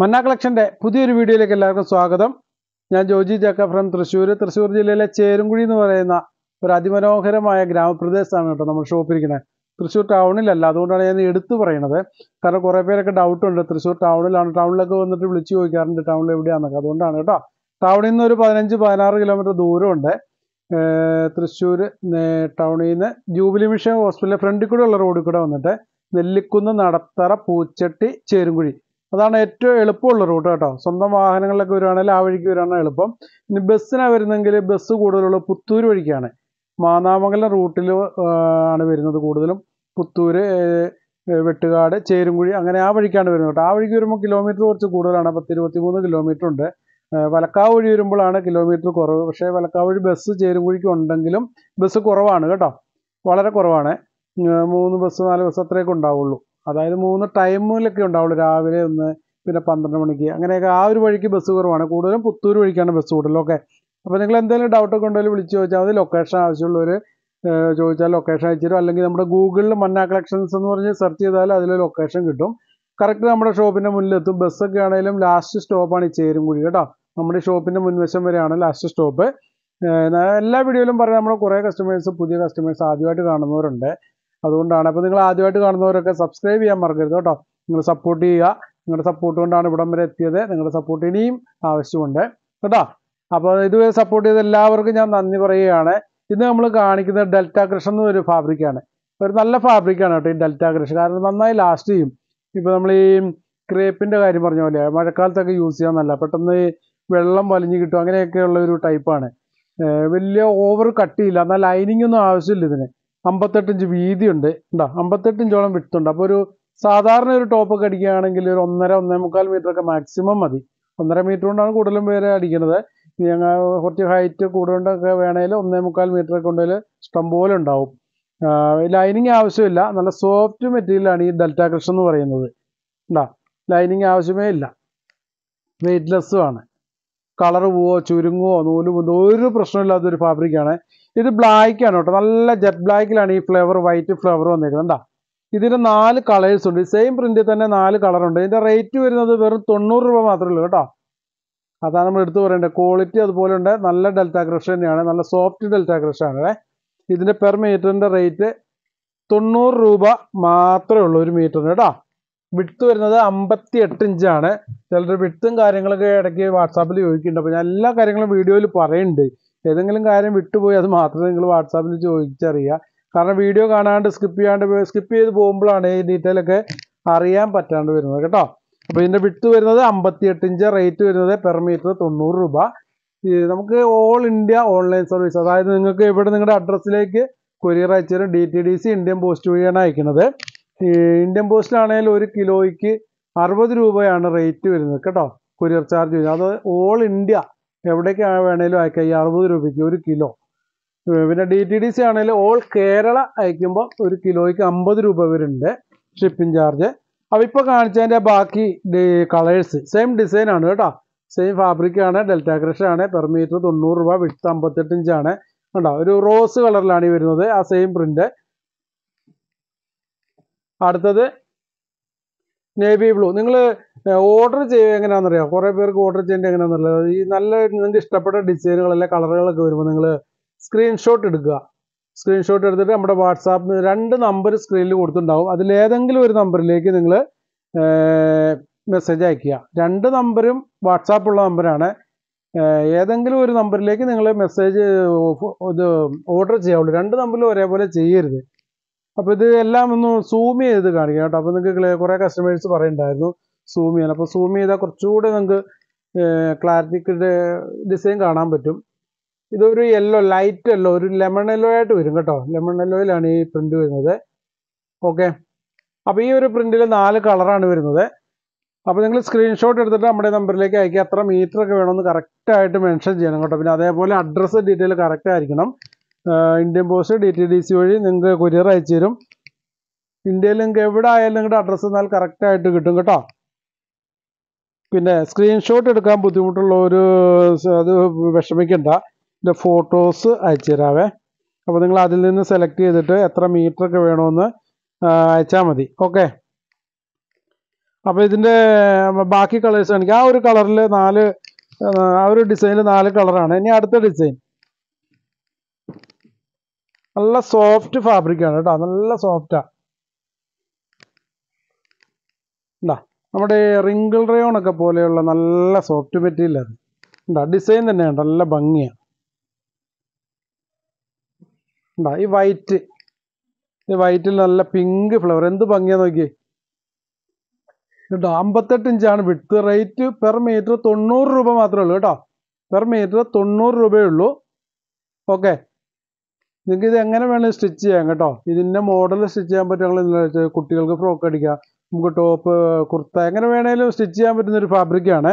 മന്ന കളക്ഷൻ്റെ പുതിയൊരു വീഡിയോയിലേക്ക് എല്ലാവർക്കും സ്വാഗതം ഞാൻ ജോജി ജക്ക ഫ്രം തൃശ്ശൂർ തൃശ്ശൂർ ജില്ലയിലെ ചേരുംകുഴി എന്ന് പറയുന്ന ഒരു അതിമനോഹരമായ ഗ്രാമപ്രദേശമാണ് കേട്ടോ നമ്മൾ ഷോപ്പിരിക്കുന്നത് തൃശ്ശൂർ ടൗണിലല്ല അതുകൊണ്ടാണ് ഞാൻ എടുത്തു പറയുന്നത് കാരണം കുറേ പേരൊക്കെ ഡൗട്ടുണ്ട് തൃശ്ശൂർ ടൗണിലാണ് ടൗണിലൊക്കെ വന്നിട്ട് വിളിച്ചു ചോദിക്കാറുണ്ട് ടൗണിൽ എവിടെയാണെന്നൊക്കെ അതുകൊണ്ടാണ് കേട്ടോ ടൗണിൽ നിന്ന് ഒരു പതിനഞ്ച് പതിനാറ് കിലോമീറ്റർ ദൂരമുണ്ട് തൃശ്ശൂർ ടൗണിൽ നിന്ന് ജൂബിലി മിഷൻ ഹോസ്പിറ്റലിലെ ഫ്രണ്ടിൽ കൂടെ ഉള്ള റോഡിൽ കൂടെ വന്നിട്ട് നെല്ലിക്കുന്ന് നടത്തറ പൂച്ചട്ടി ചേരുംകുഴി അതാണ് ഏറ്റവും എളുപ്പമുള്ള റൂട്ട് കേട്ടോ സ്വന്തം വാഹനങ്ങളിലൊക്കെ വരുവാണെങ്കിൽ ആ വഴിക്ക് വരാനാണ് എളുപ്പം ഇനി ബസ്സിനാണ് വരുന്നെങ്കിൽ ബസ് കൂടുതലുള്ള പുത്തൂർ വഴിക്കാണ് മാന്നാമംഗലം റൂട്ടിൽ ആണ് വരുന്നത് കൂടുതലും പുത്തൂർ വെട്ടുകാട് ചേരുംകുഴി അങ്ങനെ ആ വഴിക്കാണ് വരുന്നത് കേട്ടോ ആ വഴിക്ക് വരുമ്പോൾ കിലോമീറ്റർ കുറച്ച് കൂടുതലാണ് പത്ത് ഇരുപത്തി മൂന്ന് കിലോമീറ്റർ ഉണ്ട് വലക്കാവ് വഴി വരുമ്പോഴാണ് കിലോമീറ്റർ കുറവ് പക്ഷേ വലക്കാവ് വഴി ബസ് ചേരുംകുഴിക്ക് ഉണ്ടെങ്കിലും ബസ് കുറവാണ് കേട്ടോ വളരെ കുറവാണ് മൂന്ന് ബസ് നാല് ബസ് അത്രയൊക്കെ ഉണ്ടാവുള്ളൂ അതായത് മൂന്ന് ടൈമിലൊക്കെ ഉണ്ടാവുള്ളൂ രാവിലെ ഒന്ന് പിന്നെ പന്ത്രണ്ട് മണിക്ക് അങ്ങനെയൊക്കെ ആ ഒരു വഴിക്ക് ബസ് കുറവാണ് കൂടുതലും പുത്തൂർ വഴിക്കാണ് ബസ് കൂടുതലും ഓക്കെ അപ്പോൾ നിങ്ങൾ എന്തെങ്കിലും ഡൗട്ടൊക്കെ ഉണ്ടെങ്കിൽ വിളിച്ച് ചോദിച്ചാൽ മതി ലൊക്കേഷൻ ആവശ്യമുള്ളവർ ചോദിച്ചാൽ ലൊക്കേഷൻ അയച്ചുതരും അല്ലെങ്കിൽ നമ്മുടെ ഗൂഗിളിൽ മന്ന കളക്ഷൻസ് എന്ന് പറഞ്ഞ് സെർച്ച് ചെയ്താൽ അതിൽ ലൊക്കേഷൻ കിട്ടും കറക്റ്റ് നമ്മുടെ ഷോപ്പിൻ്റെ മുന്നിലെത്തും ബസ്സൊക്കെ ആണെങ്കിലും ലാസ്റ്റ് സ്റ്റോപ്പാണ് ഈ ചേരുംകുഴി കേട്ടോ നമ്മുടെ ഷോപ്പിൻ്റെ മുൻവശം വരെയാണ് ലാസ്റ്റ് സ്റ്റോപ്പ് എല്ലാ വീഡിയോയിലും പറയാം നമ്മൾ കുറേ കസ്റ്റമേഴ്സ് പുതിയ കസ്റ്റമേഴ്സ് ആദ്യമായിട്ട് കാണുന്നവരുണ്ട് അതുകൊണ്ടാണ് അപ്പോൾ നിങ്ങൾ ആദ്യമായിട്ട് കാണുന്നവരൊക്കെ സബ്സ്ക്രൈബ് ചെയ്യാൻ മറക്കരുത് കേട്ടോ നിങ്ങൾ സപ്പോർട്ട് ചെയ്യുക നിങ്ങളുടെ സപ്പോർട്ട് കൊണ്ടാണ് ഇവിടം വരെ എത്തിയത് നിങ്ങളുടെ സപ്പോർട്ട് ഇനിയും ആവശ്യമുണ്ട് കേട്ടോ അപ്പോൾ ഇതുവരെ സപ്പോർട്ട് ചെയ്ത എല്ലാവർക്കും ഞാൻ നന്ദി പറയുകയാണ് ഇന്ന് നമ്മൾ കാണിക്കുന്നത് ഡെൽറ്റ കൃഷ് ഒരു ഫാബ്രിക്കാണ് ഒരു നല്ല ഫാബ്രിക്കാണ് കേട്ടോ ഈ ഡെൽറ്റ കൃഷ് കാരണം നന്നായി ലാസ്റ്റ് ചെയ്യും ഇപ്പോൾ നമ്മൾ ഈ ക്രേപ്പിൻ്റെ കാര്യം പറഞ്ഞ പോലെ മഴക്കാലത്തൊക്കെ യൂസ് ചെയ്യാൻ നല്ല പെട്ടെന്ന് വെള്ളം വലിഞ്ഞു കിട്ടും അങ്ങനെയൊക്കെയുള്ള ഒരു ടൈപ്പാണ് വലിയ ഓവർ കട്ടിയില്ല എന്നാൽ ലൈനിങ് ഒന്നും ആവശ്യമില്ല ഇതിന് അമ്പത്തെട്ടിഞ്ച് വീതിയുണ്ട് ഉണ്ടോ അമ്പത്തെട്ടിഞ്ചോളം വിട്ടുണ്ട് അപ്പോൾ ഒരു സാധാരണ ഒരു ടോപ്പ് ഒക്കെ അടിക്കുകയാണെങ്കിൽ ഒരു ഒന്നര ഒന്നേ മുക്കാൽ മീറ്ററൊക്കെ മാക്സിമം മതി ഒന്നര മീറ്റർ കൊണ്ടാണ് കൂടുതലും പേര് അടിക്കുന്നത് ഞങ്ങൾ കുറച്ച് ഹൈറ്റ് കൂടുതലൊക്കെ വേണമെങ്കിൽ ഒന്നേ മുക്കാൽ മീറ്ററൊക്കെ ഉണ്ടെങ്കിൽ ഇഷ്ടം പോലെ ഉണ്ടാവും ലൈനിങ് ആവശ്യമില്ല നല്ല സോഫ്റ്റ് മെറ്റീരിയലാണ് ഈ ഡെൽറ്റ കൃഷ്ണ എന്ന് പറയുന്നത് ഉണ്ടാ ലൈനിങ് ആവശ്യമേ ഇല്ല വെയ്റ്റ്ലെസ്സും ആണ് കളർ പോവോ ചുരുങ്ങുവോ നൂല് പോകുന്നോ ഒരു പ്രശ്നമില്ലാത്തൊരു ഫാബ്രിക്കാണ് ഇത് ബ്ലാക്ക് ആണ് കേട്ടോ നല്ല ജെറ്റ് ബ്ലാക്കിലാണ് ഈ ഫ്ലേവർ വൈറ്റ് ഫ്ലേവർ വന്നിരിക്കുന്നത് എന്താ ഇതിന് നാല് കളേഴ്സ് ഉണ്ട് സെയിം പ്രിന്റിൽ തന്നെ നാല് കളറുണ്ട് ഇതിന്റെ റേറ്റ് വരുന്നത് വെറും തൊണ്ണൂറ് രൂപ മാത്രമേ ഉള്ളൂ കേട്ടോ അതാണ് നമ്മൾ എടുത്തു പറയേണ്ടത് ക്വാളിറ്റി അതുപോലെ ഉണ്ട് നല്ല ഡെൽറ്റ ക്രഷ് തന്നെയാണ് നല്ല സോഫ്റ്റ് ഡെൽറ്റ ക്രഷ് ആണ് ഇതിന്റെ പെർ മീറ്ററിന്റെ റേറ്റ് തൊണ്ണൂറ് രൂപ മാത്രമേ ഉള്ളൂ ഒരു മീറ്ററിന് കേട്ടോ വിട്ത്ത് വരുന്നത് അമ്പത്തി എട്ട് ഇഞ്ചാണ് ചിലർ വിട്ത്തും കാര്യങ്ങളൊക്കെ ഇടയ്ക്ക് വാട്സാപ്പിൽ ചോദിക്കുന്നുണ്ട് അപ്പോൾ ഞാൻ എല്ലാ കാര്യങ്ങളും വീഡിയോയിൽ പറയുന്നുണ്ട് ഏതെങ്കിലും കാര്യം വിട്ടുപോയി അത് മാത്രമേ നിങ്ങൾ വാട്സാപ്പിൽ ചോദിച്ചറിയുക കാരണം വീഡിയോ കാണാണ്ട് സ്കിപ്പ് ചെയ്യാണ്ട് സ്കിപ്പ് ചെയ്ത് പോകുമ്പോഴാണ് ഈ ഡീറ്റെയിൽ ഒക്കെ അറിയാൻ പറ്റാണ്ട് വരുന്നത് കേട്ടോ അപ്പോൾ ഇതിൻ്റെ വിട്ട് വരുന്നത് അമ്പത്തിയെട്ട് ഇഞ്ച് റേറ്റ് വരുന്നത് പെർ മീറ്റർ തൊണ്ണൂറ് രൂപ നമുക്ക് ഓൾ ഇന്ത്യ ഓൺലൈൻ സർവീസ് അതായത് നിങ്ങൾക്ക് ഇവിടെ നിങ്ങളുടെ അഡ്രസ്സിലേക്ക് കൊറിയർ അയച്ചുതരും D T D C Indian post വഴിയാണ് അയക്കുന്നത് ഇന്ത്യൻ പോസ്റ്റിലാണെങ്കിൽ ഒരു കിലോയ്ക്ക് അറുപത് രൂപയാണ് റേറ്റ് വരുന്നത് കേട്ടോ കൊരിയർ ചാർജ് വരുന്നത് അത് ഓൾ ഇന്ത്യ എവിടേക്ക് വേണേലും അയക്കാം ഈ അറുപത് രൂപയ്ക്ക് ഒരു കിലോ പിന്നെ ഡി ടി ഡി സി ആണെങ്കിൽ ഓൾ കേരള അയക്കുമ്പോൾ ഒരു കിലോയ്ക്ക് അമ്പത് രൂപ വരുന്നുണ്ട് ഷിപ്പിംഗ് ചാർജ് അപ്പോൾ ഇപ്പോൾ കാണിച്ചതിൻ്റെ ബാക്കി കളേഴ്സ് സെയിം ഡിസൈൻ ആണ് കേട്ടോ സെയിം ഫാബ്രിക് ആണ് ഡെൽറ്റ ക്രഷ് ആണ് പെർ മീറ്റർ തൊണ്ണൂറ് രൂപ വിട്ട് അമ്പത്തെട്ട് ഇഞ്ചാണ് കണ്ടോ ഒരു റോസ് കളറിലാണ് ഈ വരുന്നത് ആ സെയിം പ്രിൻ്റ് അടുത്തത് നേവി ബ്ലൂ നിങ്ങൾ ഓർഡർ ചെയ്യുക എങ്ങനെയാണെന്നറിയാം കുറേ പേർക്ക് ഓർഡർ ചെയ്യേണ്ടത് എങ്ങനെയാണെന്നറിയാം ഈ നല്ല നിങ്ങൾക്ക് ഇഷ്ടപ്പെട്ട അല്ലെ കളറുകളൊക്കെ വരുമ്പോൾ നിങ്ങൾ സ്ക്രീൻഷോട്ട് എടുക്കുക സ്ക്രീൻഷോട്ട് എടുത്തിട്ട് നമ്മുടെ വാട്സാപ്പ് രണ്ട് നമ്പർ സ്ക്രീനിൽ കൊടുത്തിട്ടുണ്ടാവും അതിലേതെങ്കിലും ഒരു നമ്പറിലേക്ക് നിങ്ങൾ മെസ്സേജ് അയക്കുക രണ്ട് നമ്പരും വാട്സാപ്പുള്ള നമ്പരാണ് ഏതെങ്കിലും ഒരു നമ്പറിലേക്ക് നിങ്ങൾ മെസ്സേജ് ഇത് ഓർഡർ ചെയ്യാവുള്ളൂ രണ്ട് നമ്പറിലും ഒരേപോലെ ചെയ്യരുത് അപ്പോൾ ഇത് എല്ലാം ഒന്ന് സൂം ചെയ്ത് കാണിക്കാം കേട്ടോ അപ്പോൾ നിങ്ങൾക്ക് കുറേ കസ്റ്റമേഴ്സ് പറയുന്നുണ്ടായിരുന്നു സൂം ചെയ്യാൻ അപ്പോൾ സൂം ചെയ്താൽ കുറച്ചുകൂടി നിങ്ങൾക്ക് ക്ലാരിറ്റിക്കിൻ്റെ ഡിസൈൻ കാണാൻ പറ്റും ഇതൊരു യെല്ലോ ലൈറ്റ് യെല്ലോ ഒരു ലെമൺ യെല്ലോ ആയിട്ട് വരും കേട്ടോ ലെമൺ യെല്ലോയിലാണ് ഈ പ്രിൻ്റ് വരുന്നത് ഓക്കെ അപ്പോൾ ഈ ഒരു പ്രിൻറ്റിൽ നാല് കളറാണ് വരുന്നത് അപ്പോൾ നിങ്ങൾ സ്ക്രീൻഷോട്ട് എടുത്തിട്ട് നമ്മുടെ നമ്പറിലേക്ക് അയക്കുക എത്ര മീറ്റർ ഒക്കെ വേണമെന്ന് കറക്റ്റായിട്ട് മെൻഷൻ ചെയ്യണം കേട്ടോ പിന്നെ അതേപോലെ അഡ്രസ്സ് ഡീറ്റെയിൽ കറക്റ്റ് ആയിരിക്കണം Indian post D T D C വഴി നിങ്ങൾക്ക് കൊരിയർ അയച്ചു തരും ഇന്ത്യയിൽ നിങ്ങൾക്ക് എവിടെ ആയാലും നിങ്ങളുടെ അഡ്രസ്സ് എന്നാൽ കറക്റ്റായിട്ട് കിട്ടും കേട്ടോ പിന്നെ സ്ക്രീൻഷോട്ട് എടുക്കാൻ ബുദ്ധിമുട്ടുള്ള ഒരു അത് വിഷമിക്കണ്ട എൻ്റെ ഫോട്ടോസ് അയച്ചു തരാവേ അപ്പോൾ നിങ്ങൾ അതിൽ നിന്ന് സെലക്ട് ചെയ്തിട്ട് എത്ര മീറ്ററൊക്കെ വേണമെന്ന് അയച്ചാൽ മതി ഓക്കെ അപ്പോൾ ഇതിൻ്റെ ബാക്കി കളേഴ്സ് കാണിക്കുക ആ ഒരു കളറിൽ നാല് ആ ഒരു ഡിസൈനിൽ നാല് കളറാണ് ഇനി അടുത്ത ഡിസൈൻ നല്ല സോഫ്റ്റ് ഫാബ്രിക് ആണ് കേട്ടോ നല്ല സോഫ്റ്റാണ് എന്താ നമ്മുടെ റിങ്കിൾ റയോൺ ഒക്കെ പോലെയുള്ള നല്ല സോഫ്റ്റ് മെറ്റീരിയൽ അത് എന്താ ഡിസൈൻ തന്നെയാണ് നല്ല ഭംഗിയാണ് എന്താ ഈ വൈറ്റ് ഈ വൈറ്റിൽ നല്ല പിങ്ക് ഫ്ലവർ എന്ത് ഭംഗിയാ നോക്കിയേ കേട്ടോ അമ്പത്തെട്ട് ഇഞ്ചാണ് വിട്ട് റേറ്റ് പെർ മീറ്റർ തൊണ്ണൂറ് രൂപ മാത്രമേ ഉള്ളൂ കേട്ടോ പെർ മീറ്റർ തൊണ്ണൂറ് രൂപയേ ഉള്ളൂ ഓക്കെ നിങ്ങൾക്ക് ഇത് എങ്ങനെ വേണമെങ്കിൽ സ്റ്റിച്ച് ചെയ്യാം കേട്ടോ ഇതിൻ്റെ മോഡൽ സ്റ്റിച്ച് ചെയ്യാൻ പറ്റും ഞങ്ങൾ കുട്ടികൾക്ക് ഫ്രോക്ക് അടിക്കാം നമുക്ക് ടോപ്പ് കുർത്ത എങ്ങനെ വേണേലും സ്റ്റിച്ച് ചെയ്യാൻ പറ്റുന്ന ഒരു ഫാബ്രിക്കാണ്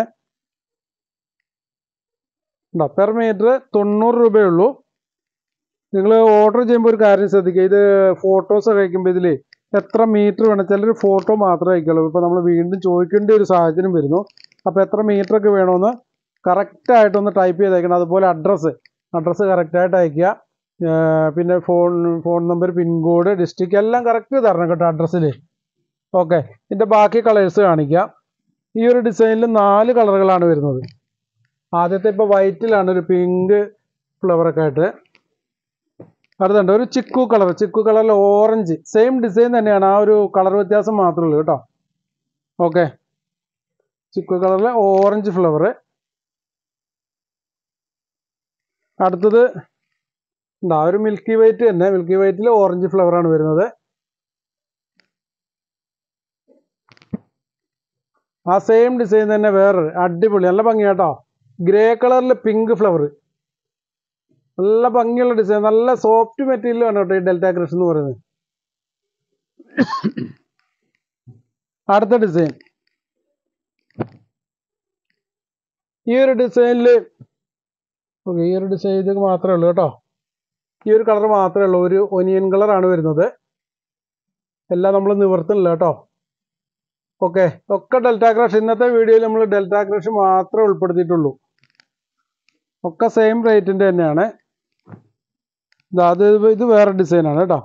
ഉണ്ടോ പെർ മീറ്റർ തൊണ്ണൂറ് രൂപയുള്ളൂ ഉള്ളൂ നിങ്ങൾ ഓർഡർ ചെയ്യുമ്പോൾ ഒരു കാര്യം ശ്രദ്ധിക്കുക ഇത് ഫോട്ടോസ് ഒക്കെ അയക്കുമ്പോൾ ഇതിൽ എത്ര മീറ്റർ വേണം ചിലർ ഫോട്ടോ മാത്രമേ അയക്കുള്ളൂ ഇപ്പോൾ നമ്മൾ വീണ്ടും ചോദിക്കേണ്ട ഒരു സാഹചര്യം വരുന്നു അപ്പോൾ എത്ര മീറ്ററൊക്കെ വേണമെന്ന് കറക്റ്റായിട്ടൊന്ന് ടൈപ്പ് ചെയ്ത് അയക്കണം അതുപോലെ അഡ്രസ്സ് അഡ്രസ്സ് കറക്റ്റായിട്ട് അയക്കുക പിന്നെ phone phone number pin code district എല്ലാം കറക്റ്റ് തരണം കേട്ടോ അഡ്രസ്സിൽ ഓക്കെ ഇതിൻ്റെ ബാക്കി കളേഴ്സ് കാണിക്കാം ഈ ഒരു ഡിസൈനിൽ നാല് കളറുകളാണ് വരുന്നത് ആദ്യത്തെ ഇപ്പോൾ വൈറ്റിലാണ് ഒരു പിങ്ക് ഫ്ലവറൊക്കെ ആയിട്ട് അടുത്തുണ്ട് ഒരു ചിക്കു കളർ ചിക്കു കളറിൽ ഓറഞ്ച് സെയിം ഡിസൈൻ തന്നെയാണ് ആ ഒരു കളർ വ്യത്യാസം മാത്രമേ ഉള്ളൂ കേട്ടോ ഓക്കെ ചിക്കു കളറിൽ ഓറഞ്ച് ഫ്ലവർ അടുത്തത് ആ ഒരു മിൽക്കി വൈറ്റ് തന്നെ മിൽക്കി വൈറ്റിൽ ഓറഞ്ച് ഫ്ലവർ ആണ് വരുന്നത് ആ സെയിം ഡിസൈൻ തന്നെ വേറൊരു അടിപൊളി നല്ല ഭംഗി കേട്ടോ ഗ്രേ കളറിൽ പിങ്ക് ഫ്ലവർ നല്ല ഭംഗിയുള്ള ഡിസൈൻ നല്ല സോഫ്റ്റ് മെറ്റീരിയൽ ആണ് കേട്ടോ ഈ ഡെൽറ്റ കൃഷ് എന്ന് പറയുന്നത് അടുത്ത ഡിസൈൻ ഈ ഒരു ഡിസൈനിൽ ഈ ഒരു ഡിസൈൻ ഇത് മാത്രമേ ഉള്ളൂ കേട്ടോ ഈ ഒരു കളർ മാത്രമേ ഉള്ളൂ ഒരു ഒനിയൻ കളറാണ് വരുന്നത് എല്ലാം നമ്മൾ നിവർത്തുന്നില്ല കേട്ടോ ഓക്കെ ഒക്കെ ഡെൽറ്റ ക്രഷ് ഇന്നത്തെ വീഡിയോയിൽ നമ്മൾ ഡെൽറ്റ ക്രഷ് മാത്രമേ ഉൾപ്പെടുത്തിയിട്ടുള്ളൂ ഒക്കെ സെയിം റേറ്റിൻ്റെ തന്നെയാണ് അത് ഇത് വേറെ ഡിസൈനാണ് കേട്ടോ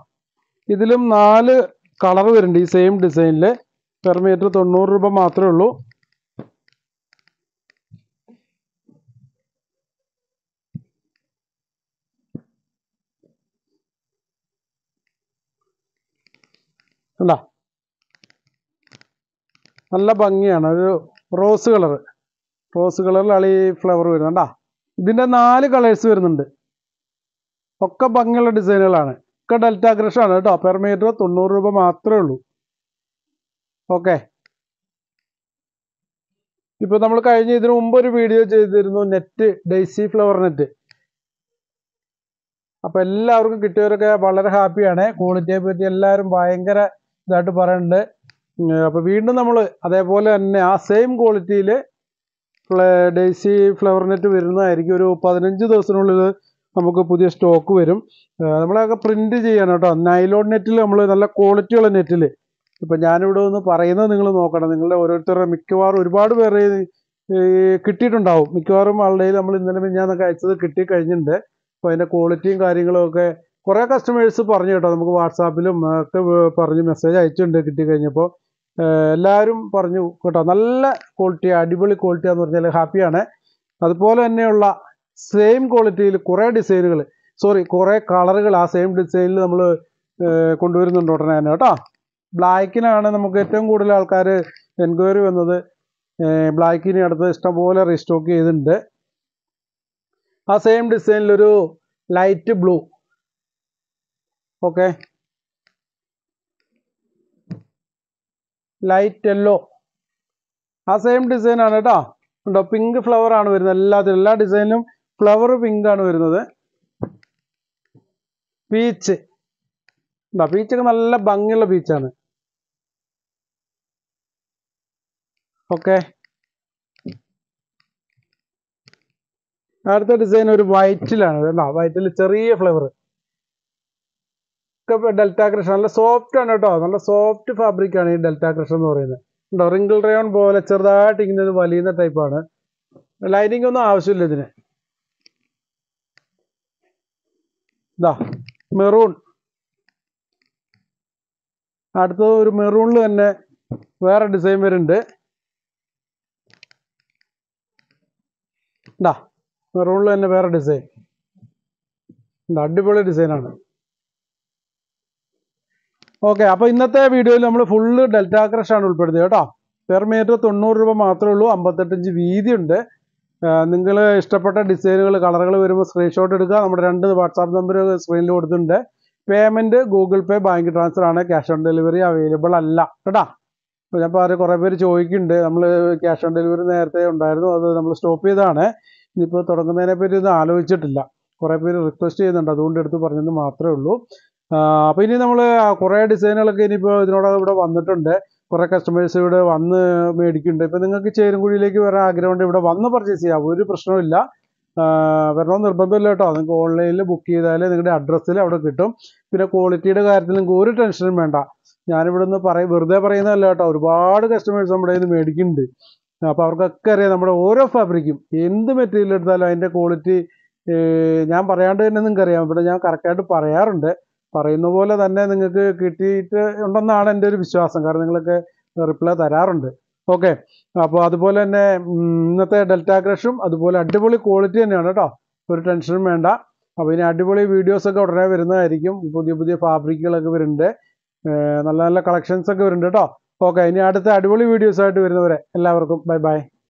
ഇതിലും നാല് കളർ വരുന്നുണ്ട് ഈ സെയിം ഡിസൈനിൽ പെർ മീറ്റർ തൊണ്ണൂറ് രൂപ മാത്രമേ ഉള്ളൂ കണ്ട നല്ല ഭംഗിയാണ് ഒരു റോസ് കളർ റോസ് കളറിൽ ഈ ഫ്ലവർ വരുന്നത് കണ്ടാ ഇതിൻ്റെ നാല് കളേഴ്സ് വരുന്നുണ്ട് ഒക്കെ ഭംഗിയുള്ള ഡിസൈനുകളാണ് ഒക്കെ ഡെൽറ്റ ക്രഷാണ് കേട്ടോ പെർ മീറ്റർ തൊണ്ണൂറ് രൂപ മാത്രമേ ഉള്ളൂ ഓക്കെ ഇപ്പോൾ നമ്മൾ കഴിഞ്ഞ ഇതിനു മുമ്പ് ഒരു വീഡിയോ ചെയ്തിരുന്നു നെറ്റ് ഡെയ്സി ഫ്ലവർ നെറ്റ് അപ്പോൾ എല്ലാവർക്കും കിട്ടിയവരൊക്കെ വളരെ ഹാപ്പിയാണ് ക്വാളിറ്റിയെ പറ്റി എല്ലാവരും ഭയങ്കര ഇതായിട്ട് പറയുന്നുണ്ട് അപ്പോൾ വീണ്ടും നമ്മൾ അതേപോലെ തന്നെ ആ സെയിം ക്വാളിറ്റിയിൽ ഡെയ്സി ഫ്ലവർ നെറ്റ് വരുന്നതായിരിക്കും ഒരു പതിനഞ്ച് ദിവസത്തിനുള്ളിൽ നമുക്ക് പുതിയ സ്റ്റോക്ക് വരും നമ്മളൊക്കെ പ്രിൻറ്റ് ചെയ്യണം കേട്ടോ നൈലോൺ നെറ്റിൽ നമ്മൾ നല്ല ക്വാളിറ്റിയുള്ള നെറ്റിൽ ഇപ്പം ഞാനിവിടെ ഒന്ന് പറയുന്നത് നിങ്ങൾ നോക്കണം നിങ്ങളുടെ ഓരോരുത്തരുടെ മിക്കവാറും ഒരുപാട് പേരെ കിട്ടിയിട്ടുണ്ടാവും മിക്കവാറും ആളുടെ നമ്മൾ ഇന്നലെ ഞാൻ അയച്ചത് കിട്ടി കഴിഞ്ഞിട്ടുണ്ട് അപ്പോൾ അതിൻ്റെ ക്വാളിറ്റിയും കാര്യങ്ങളും ഒക്കെ കുറേ കസ്റ്റമേഴ്സ് പറഞ്ഞു കേട്ടോ നമുക്ക് വാട്സാപ്പിലും ഒക്കെ പറഞ്ഞ് മെസ്സേജ് അയച്ചിട്ടുണ്ട് കിട്ടി കഴിഞ്ഞപ്പോൾ എല്ലാവരും പറഞ്ഞു കേട്ടോ നല്ല ക്വാളിറ്റി അടിപൊളി ക്വാളിറ്റി എന്ന് പറഞ്ഞാൽ ഹാപ്പിയാണ് അതുപോലെ തന്നെയുള്ള സെയിം ക്വാളിറ്റിയിൽ കുറേ ഡിസൈനുകൾ സോറി കുറേ കളറുകൾ ആ സെയിം ഡിസൈനിൽ നമ്മൾ കൊണ്ടുവരുന്നുണ്ട് ഉടനെ തന്നെ കേട്ടോ ബ്ലാക്കിനാണ് നമുക്ക് ഏറ്റവും കൂടുതൽ ആൾക്കാർ എൻക്വയറി വന്നത് ബ്ലാക്കിന് അടുത്ത് ഇഷ്ടംപോലെ റീസ്റ്റോക്ക് ചെയ്തിട്ടുണ്ട് ആ സെയിം ഡിസൈനിലൊരു light blue okay light yellow ആ സെയിം ഡിസൈൻ ആണ് കേട്ടോ ഉണ്ടോ പിങ്ക് ഫ്ലവർ ആണ് വരുന്നത് എല്ലാത്തിലും എല്ലാ ഡിസൈനിലും ഫ്ലവർ പിങ്ക് ആണ് വരുന്നത് പീച്ച് എന്താ പീച്ചൊക്കെ നല്ല ഭംഗിയുള്ള പീച്ചാണ് ഓക്കെ അടുത്ത ഡിസൈൻ ഒരു വൈറ്റിലാണ് വൈറ്റിൽ ചെറിയ ഫ്ലവർ ഒക്കെ ഡെൽറ്റ കൃഷ്ണ നല്ല സോഫ്റ്റ് ആണ് കേട്ടോ നല്ല സോഫ്റ്റ് ഫാബ്രിക് ആണ് ഈ ഡെൽറ്റ കൃഷ്ണ എന്ന് പറയുന്നത് ഉണ്ടോ റിങ്കിൾ റയോൺ പോലെ ചെറുതായിട്ട് ഇങ്ങനെ ഒരു വലിയുന്ന ടൈപ്പാണ് ലൈനിങ് ഒന്നും ആവശ്യമില്ല ഇതിന് ഇതാ മെറൂൺ അടുത്തത് ഒരു മെറൂണിൽ തന്നെ വേറെ ഡിസൈൻ വരുന്നുണ്ട് ഇതാ മെറൂണിൽ തന്നെ വേറെ ഡിസൈൻ അടിപൊളി ഡിസൈനാണ് ഓക്കെ അപ്പോൾ ഇന്നത്തെ വീഡിയോയിൽ നമ്മൾ ഫുള്ള് ഡെൽറ്റ ക്രഷ് ആണ് ഉൾപ്പെടുത്തിയത് കേട്ടോ പെർ മീറ്റർ തൊണ്ണൂറ് രൂപ മാത്രമേ ഉള്ളൂ അമ്പത്തെട്ടിഞ്ച് വീതിയുണ്ട് നിങ്ങൾ ഇഷ്ടപ്പെട്ട ഡിസൈനുകൾ കളറുകൾ വരുമ്പോൾ സ്ക്രീൻഷോട്ട് എടുക്കുക നമ്മുടെ രണ്ട് വാട്സാപ്പ് നമ്പർ സ്ക്രീനിൽ കൊടുത്തിട്ടുണ്ട് payment Google Pay bank transfer ആണ് ക്യാഷ് ഓൺ ഡെലിവറി അവൈലബിൾ അല്ല കേട്ടോ ഞാൻ ഇപ്പോൾ കുറേ പേര് ചോദിക്കുന്നുണ്ട് നമ്മൾ ക്യാഷ് ഓൺ ഡെലിവറി നേരത്തെ ഉണ്ടായിരുന്നു അത് നമ്മൾ സ്റ്റോപ്പ് ചെയ്തതാണ് ഇനിയിപ്പോൾ തുടങ്ങുന്നതിനെ പറ്റി ഇത് ആലോചിച്ചിട്ടില്ല കുറേ പേര് റിക്വസ്റ്റ് ചെയ്യുന്നുണ്ട് അതുകൊണ്ട് എടുത്ത് പറഞ്ഞെന്ന് മാത്രമേ ഉള്ളൂ അപ്പോൾ ഇനി നമ്മൾ കുറേ ഡിസൈനുകളൊക്കെ ഇനിയിപ്പോൾ ഇതിനോടകം ഇവിടെ വന്നിട്ടുണ്ട് കുറേ കസ്റ്റമേഴ്സ് ഇവിടെ വന്ന് മേടിക്കുന്നുണ്ട് ഇപ്പോൾ നിങ്ങൾക്ക് ചേരുംകുഴിയിലേക്ക് വരാൻ ആഗ്രഹമുണ്ട് ഇവിടെ വന്ന് പർച്ചേസ് ചെയ്യാം ഒരു പ്രശ്നമില്ല വരണമെന്ന് നിർബന്ധമില്ല കേട്ടോ നിങ്ങൾക്ക് ഓൺലൈനിൽ ബുക്ക് ചെയ്താൽ നിങ്ങളുടെ അഡ്രസ്സിൽ അവിടെ കിട്ടും പിന്നെ ക്വാളിറ്റിയുടെ കാര്യത്തിൽ നിങ്ങൾക്ക് ഒരു ടെൻഷനും വേണ്ട ഞാനിവിടെ നിന്ന് പറയും വെറുതെ പറയുന്നതല്ല കേട്ടോ ഒരുപാട് കസ്റ്റമേഴ്സ് നമ്മുടെ ഇന്ന് മേടിക്കുന്നുണ്ട് അപ്പോൾ അവർക്കൊക്കെ അറിയാം നമ്മുടെ ഓരോ ഫാബ്രിക്കും എന്ത് മെറ്റീരിയൽ എടുത്താലും അതിൻ്റെ ക്വാളിറ്റി ഞാൻ പറയാണ്ട് തന്നെ നിങ്ങൾക്കറിയാം ഇവിടെ ഞാൻ കറക്റ്റായിട്ട് പറയാറുണ്ട് പറയുന്ന പോലെ തന്നെ നിങ്ങൾക്ക് കിട്ടിയിട്ട് ഉണ്ടെന്നാണ് എൻ്റെ ഒരു വിശ്വാസം കാരണം നിങ്ങളൊക്കെ റിപ്ലൈ തരാറുണ്ട് ഓക്കെ അപ്പോൾ അതുപോലെ തന്നെ ഇന്നത്തെ ഡെൽറ്റ ക്രഷും അതുപോലെ അടിപൊളി ക്വാളിറ്റി തന്നെയാണ് കേട്ടോ ഒരു ടെൻഷനും വേണ്ട അപ്പോൾ ഇനി അടിപൊളി വീഡിയോസൊക്കെ ഉടനെ വരുന്നതായിരിക്കും പുതിയ പുതിയ ഫാബ്രിക്കുകളൊക്കെ വരുന്നുണ്ട് നല്ല നല്ല കളക്ഷൻസൊക്കെ വരുന്നുണ്ട് കേട്ടോ ഓക്കെ ഇനി അടുത്ത അടിപൊളി വീഡിയോസായിട്ട് വരുന്നവരെ എല്ലാവർക്കും ബൈ ബൈ